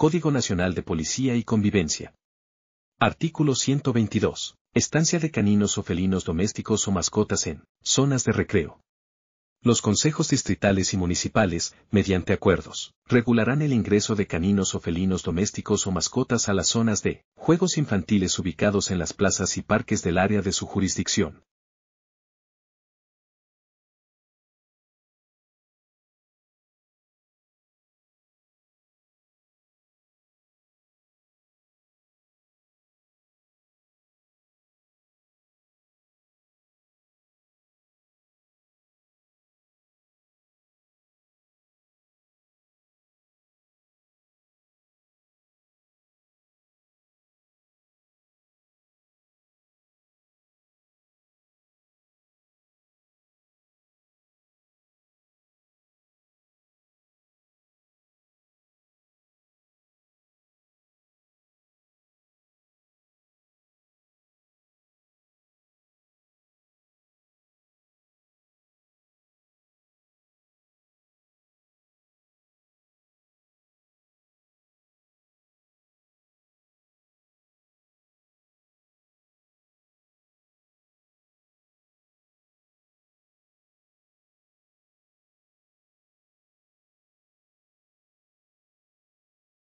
Código Nacional de Policía y Convivencia. Artículo 122. Estancia de caninos o felinos domésticos o mascotas en zonas de recreo. Los consejos distritales y municipales, mediante acuerdos, regularán el ingreso de caninos o felinos domésticos o mascotas a las zonas de juegos infantiles ubicados en las plazas y parques del área de su jurisdicción,